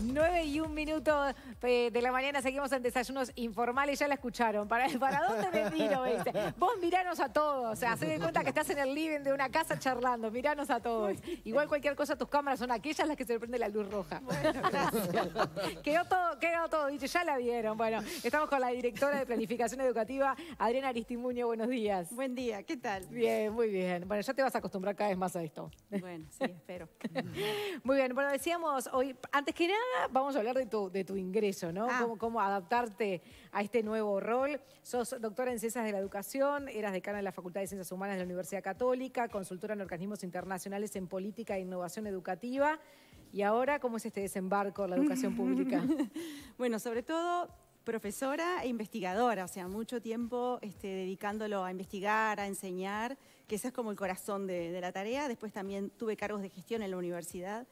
9 y un minuto eh, de la mañana seguimos en desayunos informales, ya la escucharon. ¿Para, para dónde me miro? Vos miranos a todos, se de cuenta que estás en el living de una casa charlando, miranos a todos. Igual cualquier cosa, tus cámaras son aquellas las que se prende la luz roja. Bueno, quedó todo, quedó todo ya la vieron. Bueno, estamos con la directora de Planificación Educativa, Adriana Aristimuño, buenos días. Buen día, ¿qué tal? Bien, muy bien. Bueno, ya te vas a acostumbrar cada vez más a esto. Bueno, sí, espero. muy bien, bueno, decíamos hoy, antes que nada, Vamos a hablar de tu, ingreso, ¿no? Ah. Cómo, adaptarte a este nuevo rol. Sos doctora en Ciencias de la Educación, eras decana de la Facultad de Ciencias Humanas de la Universidad Católica, consultora en organismos internacionales en política e innovación educativa. ¿Y ahora cómo es este desembarco en la educación pública? bueno, sobre todo profesora e investigadora, o sea, mucho tiempo este, dedicándolo a investigar, a enseñar, que ese es como el corazón de, de la tarea. Después también tuve cargos de gestión en la universidad.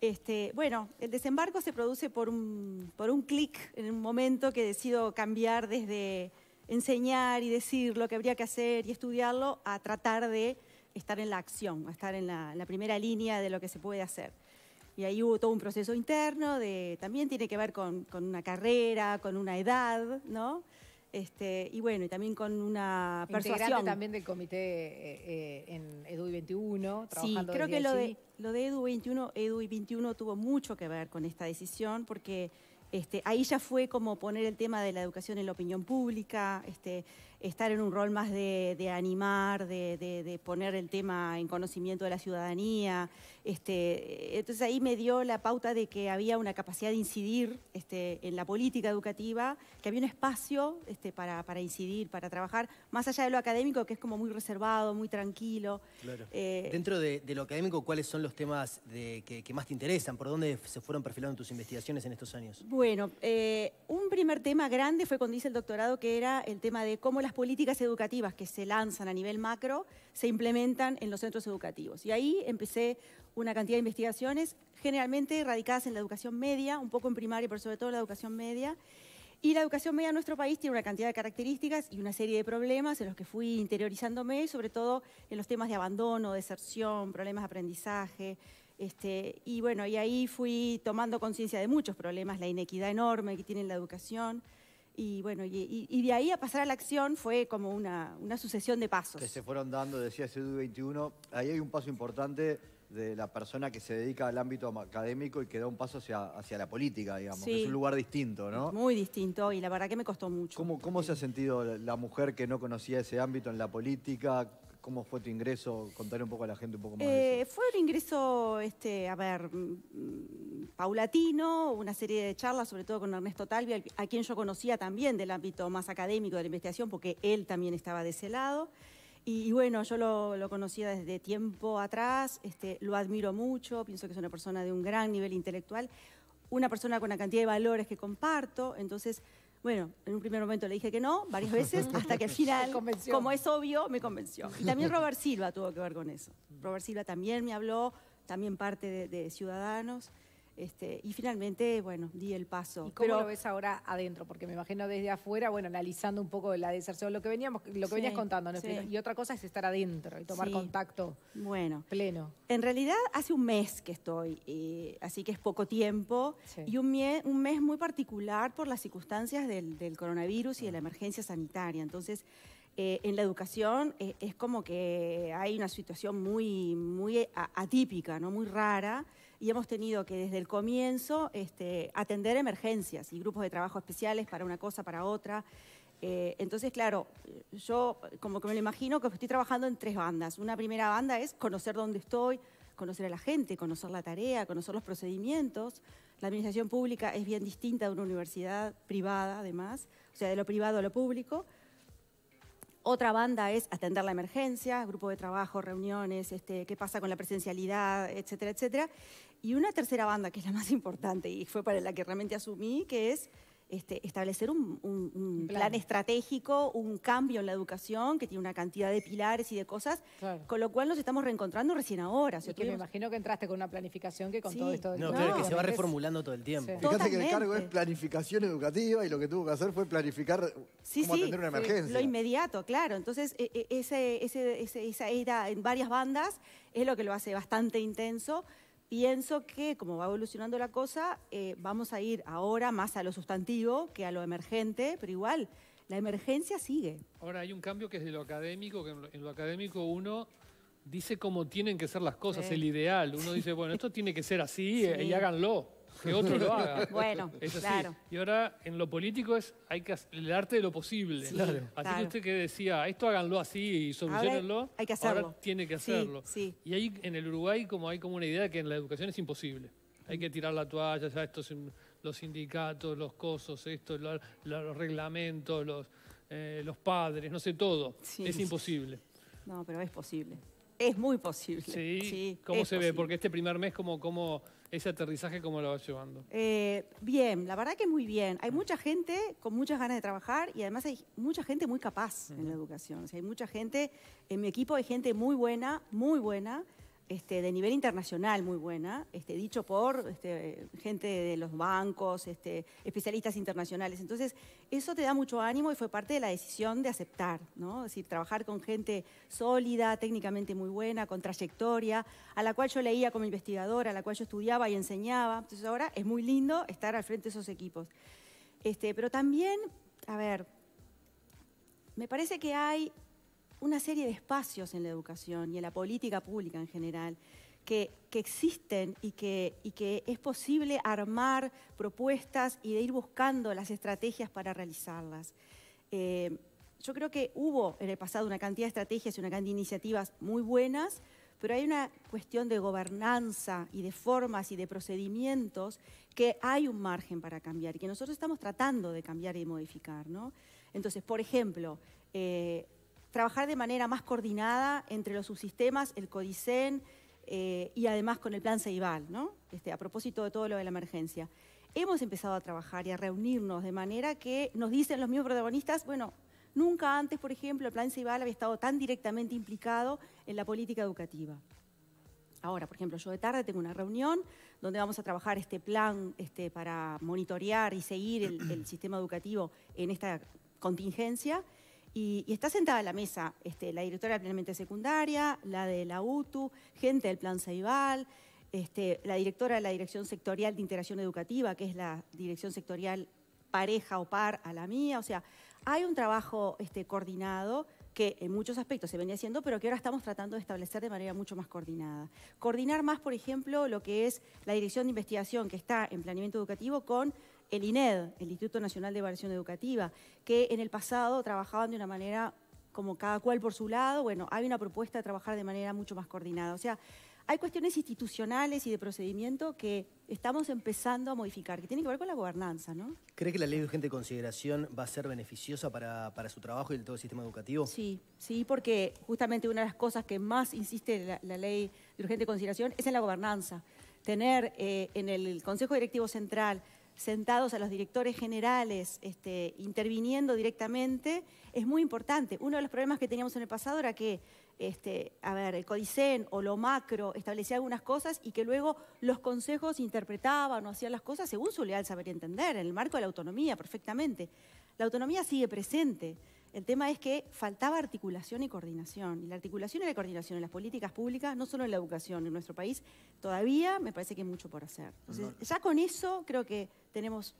Este, bueno, el desembarco se produce por un, clic en un momento que decido cambiar desde enseñar y decir lo que habría que hacer y estudiarlo a tratar de estar en la acción, a estar en la, primera línea de lo que se puede hacer. Y ahí hubo todo un proceso interno de, también tiene que ver con, con una carrera, con una edad, ¿no? Este, y bueno, y también con una persuasión. Integrante también del comité eh, eh, en EDU 21, trabajando Sí, creo que lo de, lo de EDU 21, EDU 21 tuvo mucho que ver con esta decisión porque este, ahí ya fue como poner el tema de la educación en la opinión pública, este, estar en un rol más de, animar, de, poner el tema en conocimiento de la ciudadanía. Este, entonces ahí me dio la pauta de que había una capacidad de incidir este, en la política educativa, que había un espacio este, para, incidir, para trabajar, más allá de lo académico, que es como muy reservado, muy tranquilo. Eh, Dentro de, lo académico, ¿cuáles son los temas que, más te interesan? ¿Por dónde se fueron perfilando tus investigaciones en estos años? Bueno, eh, un primer tema grande fue cuando hice el doctorado, que era el tema de cómo políticas educativas que se lanzan a nivel macro se implementan en los centros educativos. Y ahí empecé una cantidad de investigaciones, generalmente radicadas en la educación media, un poco en primaria, pero sobre todo en la educación media. Y la educación media en nuestro país tiene una cantidad de características y una serie de problemas en los que fui interiorizándome, sobre todo en los temas de abandono, deserción, problemas de aprendizaje. Este, y bueno, y ahí fui tomando conciencia de muchos problemas, la inequidad enorme que tiene la educación. Y bueno, y, de ahí a pasar a la acción fue como una, sucesión de pasos. Que se fueron dando, decía CEDU 21. Ahí hay un paso importante de la persona que se dedica al ámbito académico y que da un paso hacia, hacia la política, digamos. Que es un lugar distinto, ¿no? Muy distinto y la verdad que me costó mucho. ¿Cómo, cómo se ha sentido la mujer que no conocía ese ámbito en la política? ¿Cómo fue tu ingreso? Contarle un poco a la gente un poco más. Eh, fue un ingreso, este, a ver, mm, mm, paulatino, una serie de charlas, sobre todo con Ernesto Talvi, a quien yo conocía también del ámbito más académico de la investigación, porque él también estaba de ese lado. Y, bueno, yo lo, conocía desde tiempo atrás, este, lo admiro mucho, pienso que es una persona de un gran nivel intelectual, una persona con una cantidad de valores que comparto, entonces bueno, en un primer momento le dije que no, varias veces, hasta que al final, como es obvio, me convenció. Y también Robert Silva tuvo que ver con eso. Mm. Robert Silva también me habló, también parte de, Ciudadanos. Este, y finalmente, bueno, di el paso. ¿Y cómo lo ves ahora adentro? Porque me imagino desde afuera, bueno, analizando un poco la deserción, lo que veníamos, lo que venías contando, Y otra cosa es estar adentro y tomar contacto bueno, pleno. En realidad hace un mes que estoy, eh, así que es poco tiempo. Y un, un, mes muy particular por las circunstancias del, del coronavirus y de la ah. emergencia sanitaria. Entonces, eh, en la educación eh, es como que hay una situación muy, muy eh, atípica, ¿no? muy rara, y hemos tenido que desde el comienzo este, atender emergencias y grupos de trabajo especiales para una cosa, para otra. entonces, claro, yo como que me lo imagino que estoy trabajando en tres bandas. Una primera banda es conocer dónde estoy, conocer a la gente, conocer la tarea, conocer los procedimientos. La administración pública es bien distinta de una universidad privada, además, o sea, de lo privado a lo público. Otra banda es atender la emergencia, grupo de trabajo, reuniones, este, qué pasa con la presencialidad, etcétera, etcétera. Y una tercera banda, que es la más importante y fue para la que realmente asumí, que es este, establecer un, plan. estratégico, un cambio en la educación que tiene una cantidad de pilares y de cosas, con lo cual nos estamos reencontrando recién ahora. Yo me imagino que entraste con una planificación que con todo esto... No, claro, que se va reformulando todo el tiempo. Fíjate que el cargo es planificación educativa y lo que tuvo que hacer fue planificar cómo atender una emergencia. Lo inmediato, claro. Entonces, e, e, esa era en varias bandas es lo que lo hace bastante intenso pienso que como va evolucionando la cosa, eh, vamos a ir ahora más a lo sustantivo que a lo emergente, pero igual, la emergencia sigue. Ahora hay un cambio que es de lo académico, que en lo, académico uno dice cómo tienen que ser las cosas, el ideal. Uno dice, bueno, esto tiene que ser así eh, y háganlo que otro lo haga. Bueno, claro. Y ahora en lo político es hay que el arte de lo posible. claro. Así que usted que decía, esto háganlo así y solucionenlo, hay que hacerlo. ahora tiene que hacerlo. Sí, Y ahí en el Uruguay como hay como una idea de que en la educación es imposible. Hay que tirar la toalla, ya estos los sindicatos, los cosos, esto, los, reglamentos, los, eh, los padres, no sé, todo. Es imposible. No, pero es posible. Es muy posible. Sí, Sí. ¿cómo se ve? Porque este primer mes, como, como ese aterrizaje, ¿cómo lo vas llevando? Eh, bien, la verdad que muy bien. Hay mucha gente con muchas ganas de trabajar y además hay mucha gente muy capaz en la educación. O hay mucha gente, en mi equipo hay gente muy buena, muy buena. Este, de nivel internacional muy buena, este, dicho por este, gente de los bancos, especialistas internacionales. Entonces, eso te da mucho ánimo y fue parte de la decisión de aceptar, ¿no? decir, trabajar con gente sólida, técnicamente muy buena, con trayectoria, a la cual yo leía como investigadora, a la cual yo estudiaba y enseñaba. Entonces, ahora es muy lindo estar al frente de esos equipos. pero también, a ver, me parece que hay una serie de espacios en la educación y en la política pública en general que, que existen y que, y que es posible armar propuestas y de ir buscando las estrategias para realizarlas. Eh, yo creo que hubo en el pasado una cantidad de estrategias y una cantidad de iniciativas muy buenas, pero hay una cuestión de gobernanza y de formas y de procedimientos que hay un margen para cambiar y que nosotros estamos tratando de cambiar y modificar. ¿no? Entonces, por ejemplo, eh, trabajar de manera más coordinada entre los subsistemas, el CODICEN eh, y además con el plan Ceibal, ¿no? Este, a propósito de todo lo de la emergencia. Hemos empezado a trabajar y a reunirnos de manera que nos dicen los mismos protagonistas, bueno, nunca antes, por ejemplo, el plan Ceibal había estado tan directamente implicado en la política educativa. Ahora, por ejemplo, yo de tarde tengo una reunión donde vamos a trabajar este plan este, para monitorear y seguir el sistema educativo en esta contingencia y, está sentada a la mesa este, la directora de Plenamente Secundaria, la de la UTU, gente del Plan Ceibal, este, la directora de la Dirección Sectorial de Integración Educativa, que es la dirección sectorial pareja o par a la mía. O sea, hay un trabajo este, coordinado que en muchos aspectos se venía haciendo, pero que ahora estamos tratando de establecer de manera mucho más coordinada. Coordinar más, por ejemplo, lo que es la dirección de investigación que está en planeamiento educativo con el INED, el Instituto Nacional de Evaluación Educativa, que en el pasado trabajaban de una manera como cada cual por su lado, bueno, hay una propuesta de trabajar de manera mucho más coordinada. O sea, hay cuestiones institucionales y de procedimiento que estamos empezando a modificar, que tienen que ver con la gobernanza, ¿no? ¿Cree que la ley de urgente consideración va a ser beneficiosa para, su trabajo y el todo el sistema educativo? Sí, sí, porque justamente una de las cosas que más insiste la, ley de urgente consideración es en la gobernanza. Tener eh, en el Consejo Directivo Central sentados a los directores generales este, interviniendo directamente, es muy importante. Uno de los problemas que teníamos en el pasado era que, este, a ver, el codicen o lo macro establecía algunas cosas y que luego los consejos interpretaban o hacían las cosas según su leal saber entender, en el marco de la autonomía, perfectamente. La autonomía sigue presente. El tema es que faltaba articulación y coordinación. Y la articulación y la coordinación en las políticas públicas, no solo en la educación en nuestro país, todavía me parece que hay mucho por hacer. ya con eso creo que tenemos,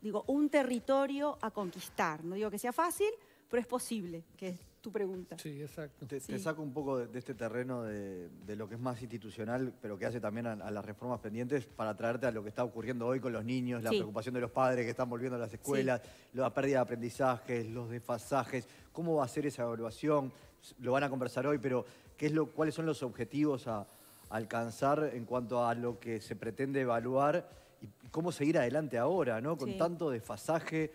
digo, un territorio a conquistar. No digo que sea fácil, pero es posible, que es tu pregunta. Sí, exacto. Te, saco un poco de, este terreno de, lo que es más institucional, pero que hace también a, las reformas pendientes, para traerte a lo que está ocurriendo hoy con los niños, la preocupación de los padres que están volviendo a las escuelas, la pérdida de aprendizajes, los desfasajes. ¿Cómo va a ser esa evaluación? Lo van a conversar hoy, pero ¿qué es lo, ¿cuáles son los objetivos a, alcanzar en cuanto a lo que se pretende evaluar y cómo seguir adelante ahora, ¿no? Con tanto desfasaje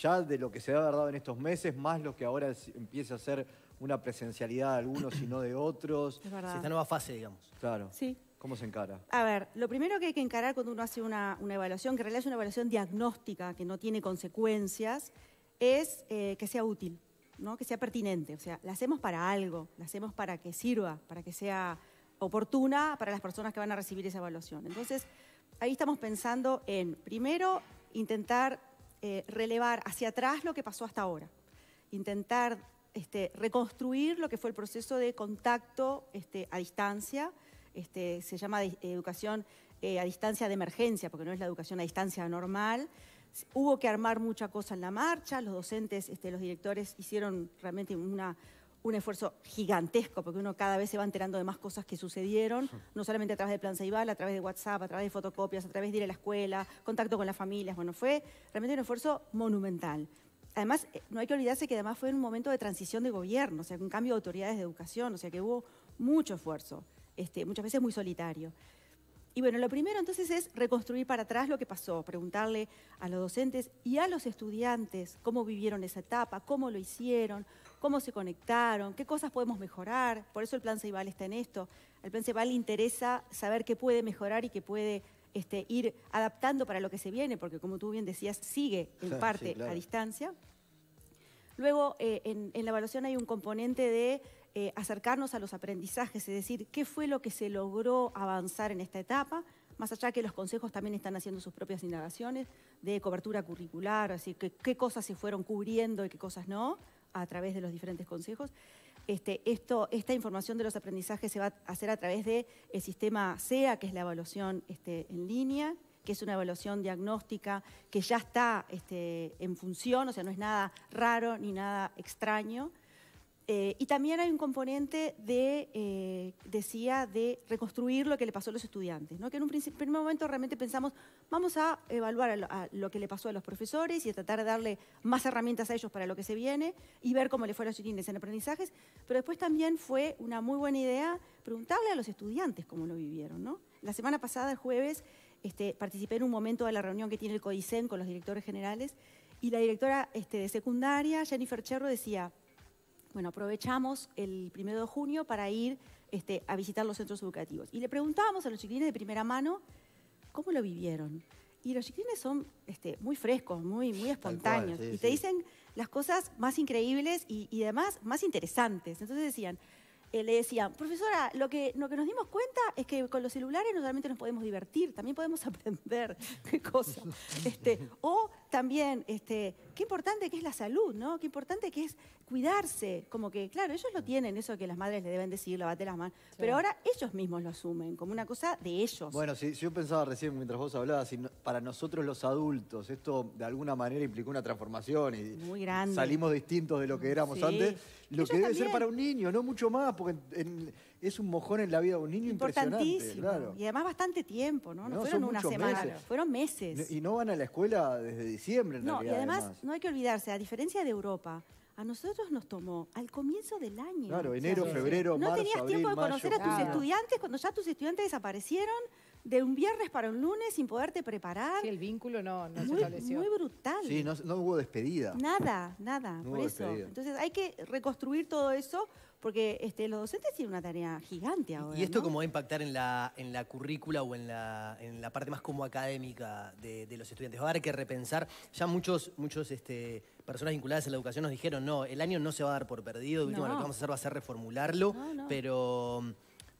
ya de lo que se ha dado en estos meses, más lo que ahora empieza a ser una presencialidad de algunos y no de otros. Es Esta nueva fase, digamos. Claro. Sí. ¿Cómo se encara? A ver, lo primero que hay que encarar cuando uno hace una, evaluación, que en realidad es una evaluación diagnóstica, que no tiene consecuencias, es eh, que sea útil, ¿no? que sea pertinente. O sea, la hacemos para algo, la hacemos para que sirva, para que sea oportuna para las personas que van a recibir esa evaluación. Entonces, ahí estamos pensando en, primero, intentar eh, relevar hacia atrás lo que pasó hasta ahora, intentar este, reconstruir lo que fue el proceso de contacto este, a distancia, este, se llama educación eh, a distancia de emergencia, porque no es la educación a distancia normal. Hubo que armar mucha cosa en la marcha, los docentes, los directores hicieron realmente una, un esfuerzo gigantesco, porque uno cada vez se va enterando de más cosas que sucedieron, no solamente a través de Plan Ceibal, a través de WhatsApp, a través de fotocopias, a través de ir a la escuela, contacto con las familias. Bueno, fue realmente un esfuerzo monumental. Además, eh, no hay que olvidarse que además fue un momento de transición de gobierno, o sea, un cambio de autoridades de educación, o sea, que hubo mucho esfuerzo, este, muchas veces muy solitario. Y bueno, lo primero entonces es reconstruir para atrás lo que pasó, preguntarle a los docentes y a los estudiantes cómo vivieron esa etapa, cómo lo hicieron, cómo se conectaron, qué cosas podemos mejorar. Por eso el plan Ceibal está en esto. Al plan Ceibal le interesa saber qué puede mejorar y qué puede este, ir adaptando para lo que se viene, porque como tú bien decías, sigue en parte a distancia. Luego, eh, en, la evaluación hay un componente de eh, acercarnos a los aprendizajes, es decir, qué fue lo que se logró avanzar en esta etapa, más allá que los consejos también están haciendo sus propias indagaciones de cobertura curricular, así que qué cosas se fueron cubriendo y qué cosas no a través de los diferentes consejos. Este, esto, esta información de los aprendizajes se va a hacer a través del sistema SEA, que es la evaluación este, en línea, que es una evaluación diagnóstica que ya está este, en función, o sea, no es nada raro ni nada extraño. Eh, y también hay un componente de, eh, decía, de reconstruir lo que le pasó a los estudiantes, ¿no? que en un primer momento realmente pensamos, vamos a evaluar lo, que le pasó a los profesores y tratar de darle más herramientas a ellos para lo que se viene y ver cómo le fueron a los estudiantes en aprendizajes, pero después también fue una muy buena idea preguntarle a los estudiantes cómo lo vivieron. ¿no? La semana pasada, el jueves, este, participé en un momento de la reunión que tiene el CODICEN con los directores generales y la directora este, de secundaria, Jennifer Cherro, decía, bueno, aprovechamos el primero de junio para ir este, a visitar los centros educativos. Y le preguntábamos a los chiquilines de primera mano cómo lo vivieron. Y los chiquilines son este, muy frescos, muy, muy espontáneos. y te dicen las cosas más increíbles y, además más interesantes. Entonces decían, eh, le decían, profesora, lo que, lo que nos dimos cuenta es que con los celulares no solamente nos podemos divertir, también podemos aprender. Qué cosa. Este, o también, este, qué importante que es la salud, ¿no? Qué importante que es cuidarse. Como que, claro, ellos lo tienen, eso que las madres le deben decir, lavate las manos. Pero ahora ellos mismos lo asumen, como una cosa de ellos. Bueno, si, yo pensaba recién, mientras vos hablabas, para nosotros los adultos, esto de alguna manera implicó una transformación. Y Muy grande. Salimos distintos de lo que éramos antes. Lo que debe ser para un niño, no mucho más, porque en es un mojón en la vida de un niño impresionante. Claro. Y además bastante tiempo, ¿no? No, fueron una semana, fueron meses. Y no van a la escuela desde diciembre, en no, Y además, no hay que olvidarse, a diferencia de Europa, a nosotros nos tomó al comienzo del año. Claro, enero, febrero, marzo, No tenías tiempo de conocer a tus estudiantes cuando ya tus estudiantes desaparecieron de un viernes para un lunes sin poderte preparar. Sí, el vínculo no, se estableció. Muy brutal. Sí, no, hubo despedida. Nada, nada, por eso. Entonces hay que reconstruir todo eso porque este, los docentes tienen una tarea gigante ahora. ¿Y esto cómo va a impactar en la, en la currícula o en la, en la parte más como académica de, los estudiantes? Va a haber que repensar. Ya muchos, muchos este, personas vinculadas a la educación nos dijeron, no, el año no se va a dar por perdido, lo que vamos a hacer va a ser reformularlo, pero...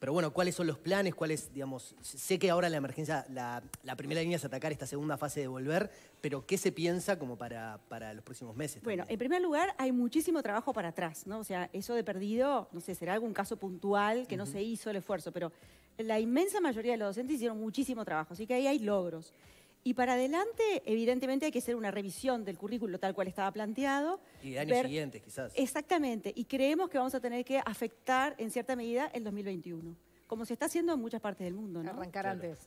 Pero bueno, ¿cuáles son los planes? ¿Cuáles, digamos, sé que ahora la emergencia, la, primera línea es atacar esta segunda fase de volver, pero ¿qué se piensa como para, los próximos meses? Bueno, en primer lugar, hay muchísimo trabajo para atrás, ¿no? O sea, eso de perdido, no sé, será algún caso puntual que no se hizo el esfuerzo, pero la inmensa mayoría de los docentes hicieron muchísimo trabajo, así que ahí hay logros. Y para adelante, evidentemente, hay que hacer una revisión del currículo tal cual estaba planteado. Y de años siguientes, quizás. Exactamente. Y creemos que vamos a tener que afectar, en cierta medida, el 2021. Como se está haciendo en muchas partes del mundo, ¿no? Arrancar antes.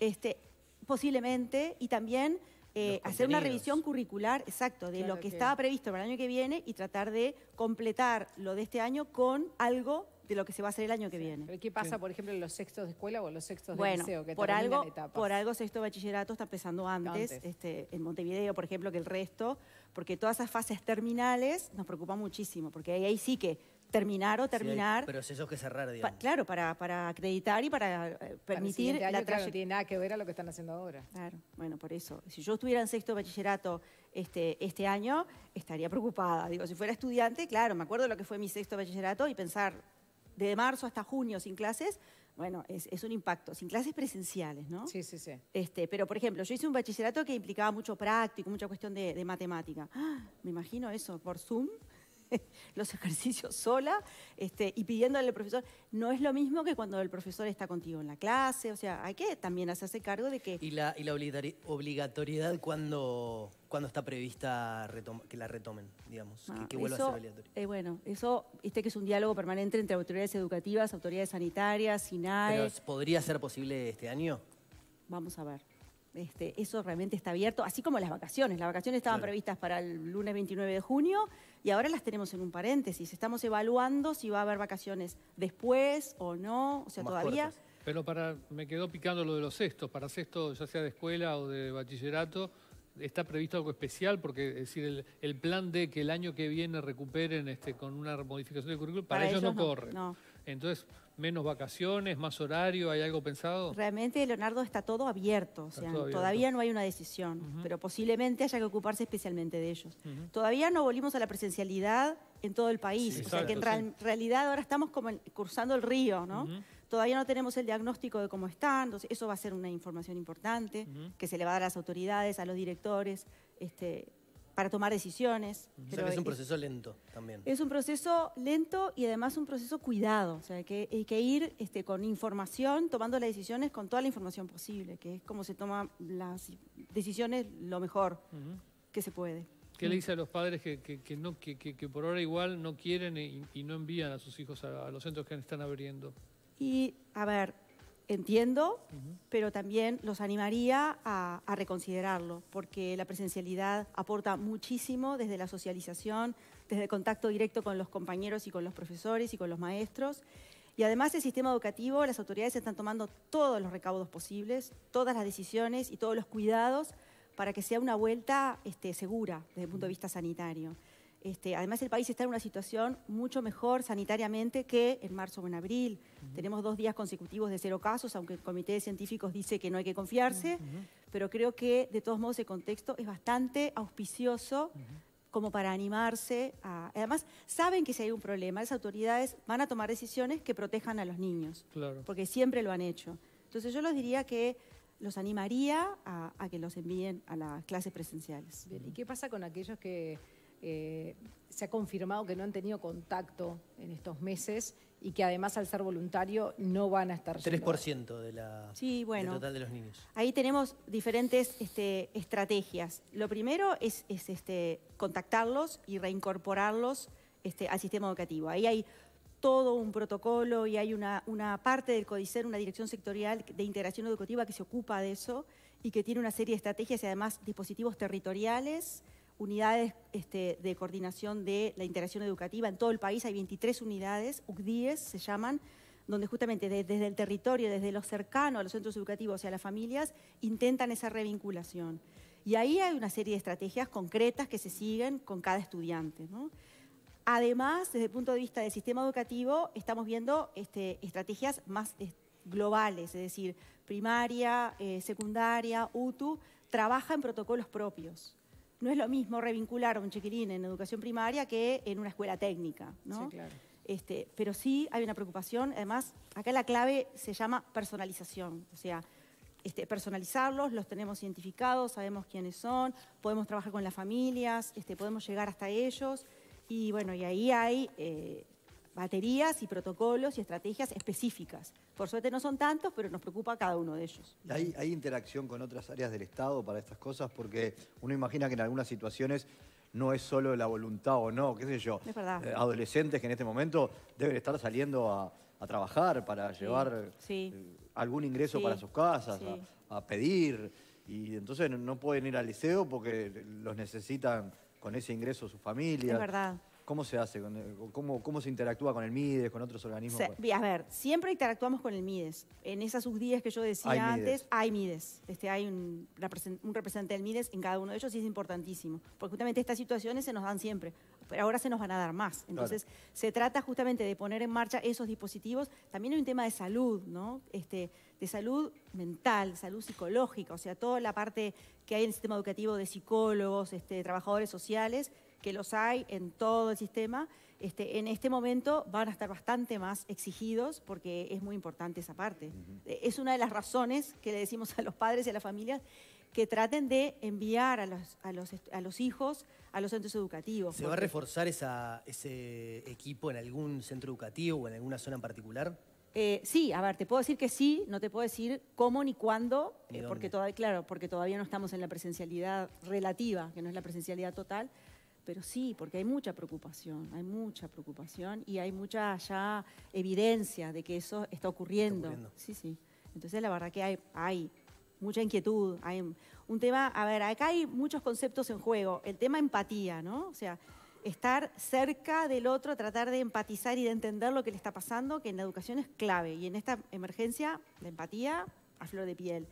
Este, posiblemente, y también eh, hacer una revisión curricular, exacto, de lo que, estaba previsto para el año que viene y tratar de completar lo de este año con algo de lo que se va a hacer el año que viene. qué pasa, por ejemplo, en los sextos de escuela o los sextos de liceo? Que por algo, por algo sexto bachillerato está empezando antes, este, en Montevideo, por ejemplo, que el resto, porque todas esas fases terminales nos preocupan muchísimo, porque ahí, sí que terminar o terminar. Sí, procesos que cerrar, digamos. claro, para, para, acreditar y para eh, permitir la claro, tiene nada que ver a lo que están haciendo ahora. Claro, bueno, por eso. Si yo estuviera en sexto bachillerato este, este año, estaría preocupada. Digo, si fuera estudiante, claro, me acuerdo lo que fue mi sexto bachillerato y pensar, de marzo hasta junio sin clases, bueno, es, un impacto, sin clases presenciales, ¿no? Sí, sí, sí. Este, pero, por ejemplo, yo hice un bachillerato que implicaba mucho práctico, mucha cuestión de, matemática. ¡Ah! Me imagino eso, por Zoom. los ejercicios sola este, y pidiéndole al profesor. No es lo mismo que cuando el profesor está contigo en la clase, o sea, hay que también hacerse cargo de que... ¿Y la, y la obligatoriedad cuando, cuando está prevista que la retomen, digamos? Ah, que, vuelva a ser obligatoria. Eh, bueno, eso, este que es un diálogo permanente entre autoridades educativas, autoridades sanitarias, SINAE... ¿Pero podría ser posible este año? Vamos a ver. Este, eso realmente está abierto, así como las vacaciones. Las vacaciones estaban previstas para el lunes 29 de junio y ahora las tenemos en un paréntesis. Estamos evaluando si va a haber vacaciones después o no, o sea, todavía... Pero para, me quedó picando lo de los sextos. Para sexto, ya sea de escuela o de bachillerato, ¿está previsto algo especial? Porque es decir, el, plan de que el año que viene recuperen este, con una modificación del currículum, para, ellos, no, corre. Entonces, menos vacaciones, más horario, ¿hay algo pensado? Realmente, Leonardo, está todo abierto, o sea, todavía no hay una decisión, pero posiblemente haya que ocuparse especialmente de ellos. Todavía no volvimos a la presencialidad en todo el país, o sea que en realidad ahora estamos como cruzando el río, ¿no? Todavía no tenemos el diagnóstico de cómo están, entonces eso va a ser una información importante que se le va a dar a las autoridades, a los directores, este, para tomar decisiones. O sea, que es un proceso lento también. Es un proceso lento y además un proceso cuidado. O sea, que hay que ir este, con información, tomando las decisiones con toda la información posible, que es como se toman las decisiones lo mejor que se puede. ¿Qué le dice a los padres que, no, que, por ahora igual no quieren y, no envían a sus hijos a, a los centros que están abriendo? Y, a ver, entiendo, pero también los animaría a, a, reconsiderarlo, porque la presencialidad aporta muchísimo desde la socialización, desde el contacto directo con los compañeros y con los profesores y con los maestros. Y además el sistema educativo, las autoridades están tomando todos los recaudos posibles, todas las decisiones y todos los cuidados para que sea una vuelta este, segura desde el punto de vista sanitario. Este, además, el país está en una situación mucho mejor sanitariamente que en marzo o en abril. Tenemos dos días consecutivos de cero casos, aunque el Comité de Científicos dice que no hay que confiarse, pero creo que de todos modos el contexto es bastante auspicioso. como para animarse a... Además, saben que si hay un problema, las autoridades van a tomar decisiones que protejan a los niños, porque siempre lo han hecho. Entonces yo les diría que los animaría a, que los envíen a las clases presenciales. ¿Y qué pasa con aquellos que eh, se ha confirmado que no han tenido contacto en estos meses y que además al ser voluntario no van a estar... 3% de la, bueno, del total de los niños. Ahí tenemos diferentes este, estrategias. Lo primero es, es este, contactarlos y reincorporarlos este, al sistema educativo. Ahí hay todo un protocolo y hay una, una parte del CODICER, una dirección sectorial de integración educativa que se ocupa de eso y que tiene una serie de estrategias y además dispositivos territoriales unidades este, de coordinación de la integración educativa en todo el país, hay 23 unidades, UCDIES se llaman, donde justamente desde el territorio, desde lo cercano a los centros educativos y a las familias, intentan esa revinculación. Y ahí hay una serie de estrategias concretas que se siguen con cada estudiante. Además, desde el punto de vista del sistema educativo, estamos viendo este, estrategias más eh, globales, es decir, primaria, eh, secundaria, UTU, trabaja en protocolos propios no es lo mismo revincular a un chiquilín en educación primaria que en una escuela técnica, ¿no? Sí, claro. Este, pero sí hay una preocupación, además, acá la clave se llama personalización, o sea, este, personalizarlos, los tenemos identificados, sabemos quiénes son, podemos trabajar con las familias, este, podemos llegar hasta ellos, y bueno, y ahí hay eh, baterías y protocolos y estrategias específicas. Por suerte no son tantos, pero nos preocupa cada uno de ellos. ¿Hay, interacción con otras áreas del Estado para estas cosas? Porque uno imagina que en algunas situaciones no es solo la voluntad o no, qué sé yo. Eh, adolescentes que en este momento deben estar saliendo a, trabajar para llevar eh, algún ingreso para sus casas, a, pedir. Y entonces no pueden ir al liceo porque los necesitan con ese ingreso su familia Es verdad. ¿Cómo se hace? ¿Cómo, se interactúa con el MIDES, con otros organismos? a ver, siempre interactuamos con el MIDES. En esas subdías que yo decía antes, hay MIDES. Este, hay un, representante del MIDES en cada uno de ellos y es importantísimo. Porque justamente estas situaciones se nos dan siempre, pero ahora se nos van a dar más. Entonces, se trata justamente de poner en marcha esos dispositivos. También hay un tema de salud, ¿no? Este, de salud mental, salud psicológica, o sea, toda la parte que hay en el sistema educativo de psicólogos, este, trabajadores sociales que los hay en todo el sistema, este, en este momento van a estar bastante más exigidos porque es muy importante esa parte. Es una de las razones que le decimos a los padres y a las familias que traten de enviar a los, a los, a los hijos a los centros educativos. ¿Se va a reforzar esa, ese equipo en algún centro educativo o en alguna zona en particular? Eh, sí, a ver, te puedo decir que sí, no te puedo decir cómo ni cuándo, eh, porque todavía, claro, porque todavía no estamos en la presencialidad relativa, que no es la presencialidad total, pero sí, porque hay mucha preocupación, hay mucha preocupación y hay mucha ya evidencia de que eso está ocurriendo. Sí, sí. Entonces la verdad que hay, hay mucha inquietud, hay un tema, a ver, acá hay muchos conceptos en juego, el tema empatía, ¿no? O sea, estar cerca del otro, tratar de empatizar y de entender lo que le está pasando, que en la educación es clave y en esta emergencia la empatía a flor de piel.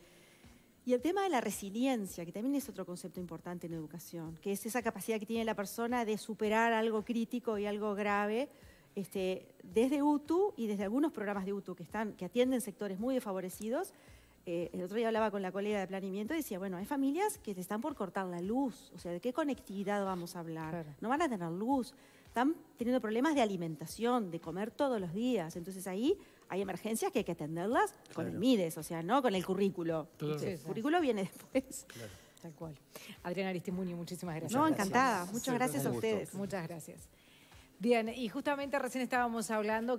Y el tema de la resiliencia, que también es otro concepto importante en educación, que es esa capacidad que tiene la persona de superar algo crítico y algo grave este, desde UTU y desde algunos programas de UTU que, están, que atienden sectores muy desfavorecidos. Eh, el otro día hablaba con la colega de planeamiento y decía, bueno, hay familias que están por cortar la luz, o sea, ¿de qué conectividad vamos a hablar? No van a tener luz, están teniendo problemas de alimentación, de comer todos los días, entonces ahí hay emergencias que hay que atenderlas con el MIDES, o sea, no con el currículo. el currículo viene después. Tal cual. Adriana Aristimuño, muchísimas gracias. No, encantada. Muchas gracias a ustedes. Muchas gracias. Bien, y justamente recién estábamos hablando...